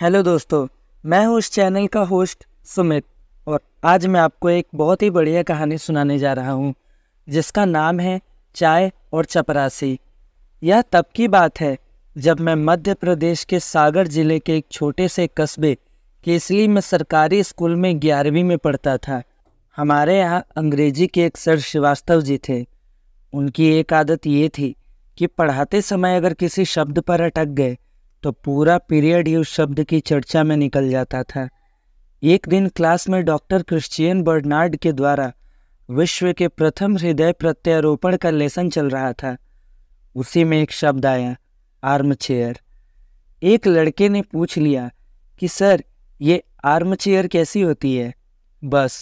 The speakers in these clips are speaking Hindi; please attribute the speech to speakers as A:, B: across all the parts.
A: हेलो दोस्तों मैं हूं इस चैनल का होस्ट सुमित और आज मैं आपको एक बहुत ही बढ़िया कहानी सुनाने जा रहा हूं जिसका नाम है चाय और चपरासी यह तब की बात है जब मैं मध्य प्रदेश के सागर जिले के एक छोटे से कस्बे केसली में सरकारी स्कूल में ग्यारहवीं में पढ़ता था हमारे यहाँ अंग्रेजी के एक सर श्रीवास्तव जी थे उनकी एक आदत ये थी कि पढ़ाते समय अगर किसी शब्द पर अटक गए तो पूरा पीरियड ही उस शब्द की चर्चा में निकल जाता था एक दिन क्लास में डॉक्टर क्रिश्चियन बर्नार्ड के द्वारा विश्व के प्रथम हृदय प्रत्यारोपण का लेसन चल रहा था उसी में एक शब्द आया आर्म चेयर एक लड़के ने पूछ लिया कि सर ये आर्म चेयर कैसी होती है बस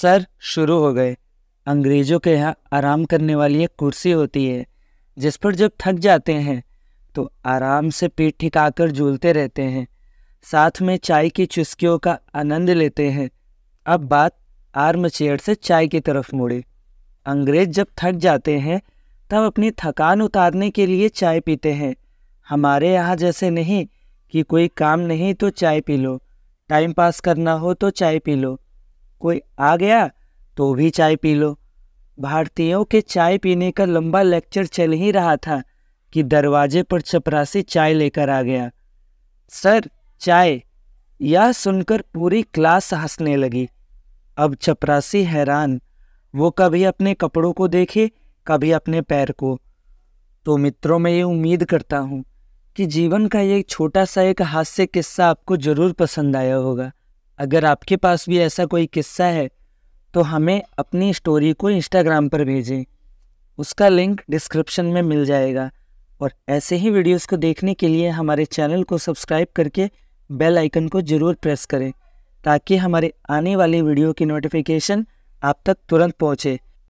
A: सर शुरू हो गए अंग्रेज़ों के यहाँ आराम करने वाली एक कुर्सी होती है जिस पर जब थक जाते हैं तो आराम से पेट ठिकाकर झूलते रहते हैं साथ में चाय की चुस्कियों का आनंद लेते हैं अब बात आर्म चेयर से चाय की तरफ मुड़े अंग्रेज जब थक जाते हैं तब अपनी थकान उतारने के लिए चाय पीते हैं हमारे यहाँ जैसे नहीं कि कोई काम नहीं तो चाय पी लो टाइम पास करना हो तो चाय पी लो कोई आ गया तो भी चाय पी लो भारतीयों के चाय पीने का लंबा लेक्चर चल ही रहा था कि दरवाजे पर चपरासी चाय लेकर आ गया सर चाय यह सुनकर पूरी क्लास हंसने लगी अब चपरासी हैरान वो कभी अपने कपड़ों को देखे कभी अपने पैर को तो मित्रों मैं ये उम्मीद करता हूँ कि जीवन का ये छोटा सा एक हास्य किस्सा आपको ज़रूर पसंद आया होगा अगर आपके पास भी ऐसा कोई किस्सा है तो हमें अपनी स्टोरी को इंस्टाग्राम पर भेजें उसका लिंक डिस्क्रिप्शन में मिल जाएगा और ऐसे ही वीडियोस को देखने के लिए हमारे चैनल को सब्सक्राइब करके बेल आइकन को ज़रूर प्रेस करें ताकि हमारे आने वाले वीडियो की नोटिफिकेशन आप तक तुरंत पहुँचे